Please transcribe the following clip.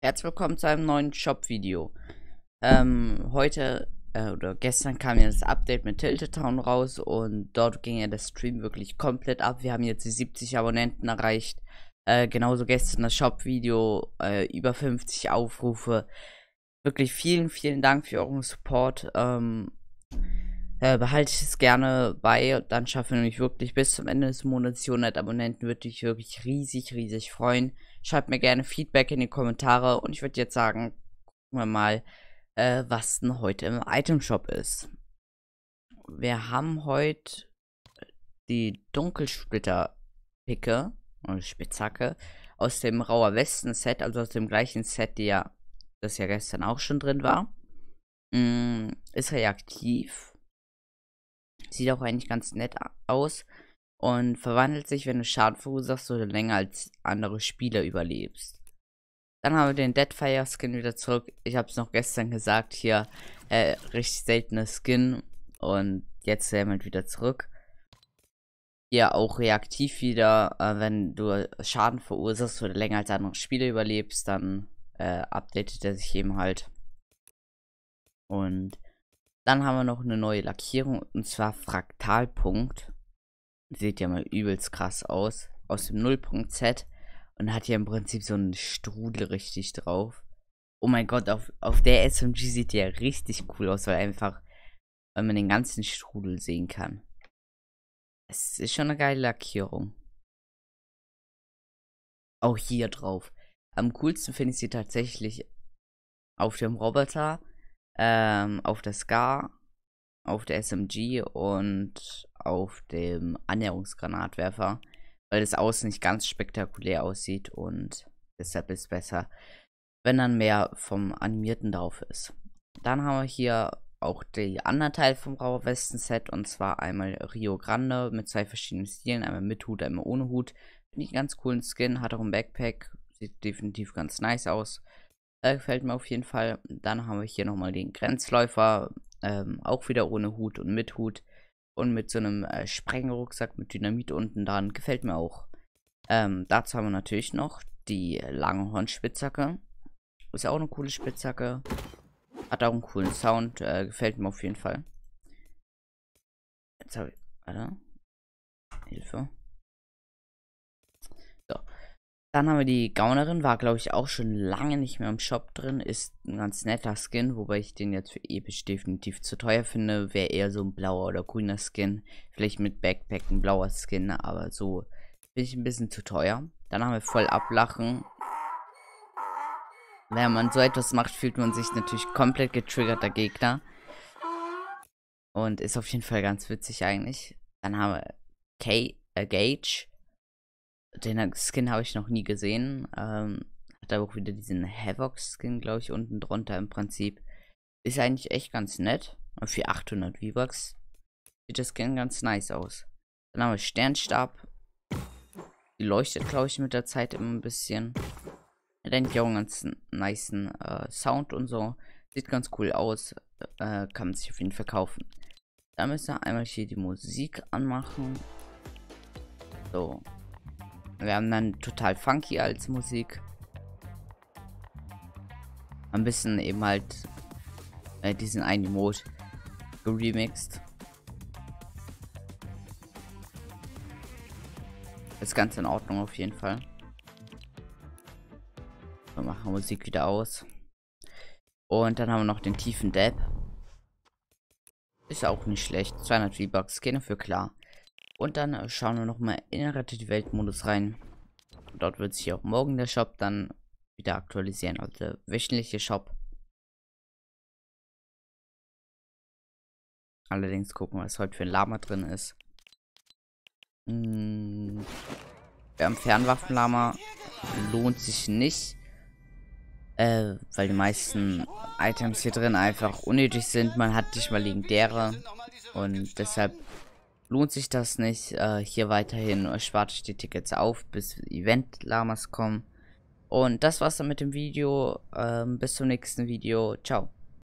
Herzlich willkommen zu einem neuen Shop-Video. Ähm, heute äh, oder gestern kam ja das Update mit Tilted Town raus und dort ging ja das Stream wirklich komplett ab. Wir haben jetzt die 70 Abonnenten erreicht. Äh, genauso gestern das Shop-Video, äh, über 50 Aufrufe. Wirklich vielen, vielen Dank für euren Support. Ähm, äh, behalte ich es gerne bei. und Dann schaffe ich mich wirklich bis zum Ende des Monats 100 Abonnenten. Würde ich wirklich riesig, riesig freuen. Schreibt mir gerne Feedback in die Kommentare. Und ich würde jetzt sagen, gucken wir mal, äh, was denn heute im Item Shop ist. Wir haben heute äh, die Dunkelsplitter-Picke, oder äh, Spitzhacke, aus dem Rauer Westen-Set, also aus dem gleichen Set, ja, das ja gestern auch schon drin war. Mm, ist reaktiv. Sieht auch eigentlich ganz nett aus und verwandelt sich, wenn du Schaden verursachst oder länger als andere Spieler überlebst. Dann haben wir den Deadfire Skin wieder zurück. Ich habe es noch gestern gesagt, hier äh, richtig seltener Skin und jetzt damit wieder zurück. Ja, auch reaktiv wieder, äh, wenn du Schaden verursachst oder länger als andere Spieler überlebst, dann äh, updatet er sich eben halt. Und dann haben wir noch eine neue Lackierung und zwar Fraktalpunkt. Sieht ja mal übelst krass aus. Aus dem Nullpunkt Z und hat ja im Prinzip so einen Strudel richtig drauf. Oh mein Gott, auf, auf der SMG sieht der richtig cool aus, weil einfach, weil man den ganzen Strudel sehen kann. Es ist schon eine geile Lackierung. Auch hier drauf. Am coolsten finde ich sie tatsächlich auf dem Roboter, ähm, auf der SCAR, auf der SMG und auf dem Annäherungsgranatwerfer, weil das Außen nicht ganz spektakulär aussieht und deshalb ist es besser, wenn dann mehr vom Animierten drauf ist. Dann haben wir hier auch die anderen Teil vom Rauerwesten-Set und zwar einmal Rio Grande mit zwei verschiedenen Stilen, einmal mit Hut, einmal ohne Hut. Finde ich einen ganz coolen Skin, hat auch einen Backpack, sieht definitiv ganz nice aus. Äh, gefällt mir auf jeden Fall. Dann haben wir hier nochmal den Grenzläufer. Ähm, auch wieder ohne Hut und mit Hut. Und mit so einem äh, Sprengrucksack mit Dynamit unten dran. Gefällt mir auch. Ähm, dazu haben wir natürlich noch die Langhorn-Spitzhacke. Ist ja auch eine coole Spitzhacke. Hat auch einen coolen Sound. Äh, gefällt mir auf jeden Fall. Jetzt habe ich. Warte. Hilfe. Dann haben wir die Gaunerin, war glaube ich auch schon lange nicht mehr im Shop drin. Ist ein ganz netter Skin, wobei ich den jetzt für episch definitiv zu teuer finde. Wäre eher so ein blauer oder grüner Skin. Vielleicht mit Backpack ein blauer Skin, aber so bin ich ein bisschen zu teuer. Dann haben wir voll ablachen. Wenn man so etwas macht, fühlt man sich natürlich komplett getriggerter Gegner. Und ist auf jeden Fall ganz witzig eigentlich. Dann haben wir K äh, Gage. Den Skin habe ich noch nie gesehen. Ähm, hat aber auch wieder diesen Havoc-Skin, glaube ich, unten drunter im Prinzip. Ist eigentlich echt ganz nett. Und für 800 V-Bucks sieht das Skin ganz nice aus. Dann haben wir Sternstab. Die leuchtet, glaube ich, mit der Zeit immer ein bisschen. Hat eigentlich auch einen ganz niceen äh, Sound und so. Sieht ganz cool aus. Äh, kann man sich auf jeden Fall kaufen. Dann müssen wir einmal hier die Musik anmachen. So, wir haben dann total funky als Musik. Ein bisschen eben halt äh, diesen einen Mode geremixed. Ist ganz in Ordnung auf jeden Fall. Wir machen Musik wieder aus. Und dann haben wir noch den tiefen Dab. Ist auch nicht schlecht. 200 V-Bucks, gehen dafür klar. Und dann äh, schauen wir nochmal in den Rettet die Welt-Modus rein. Dort wird sich auch morgen der Shop dann wieder aktualisieren, also der wöchentliche Shop. Allerdings gucken, was heute für ein Lama drin ist. Hm, wir haben Fernwaffenlama. Lohnt sich nicht. Äh, weil die meisten Items hier drin einfach unnötig sind. Man hat nicht mal legendäre. Und deshalb lohnt sich das nicht, äh, hier weiterhin spart euch die Tickets auf, bis Event-Lamas kommen. Und das war's dann mit dem Video. Ähm, bis zum nächsten Video. Ciao.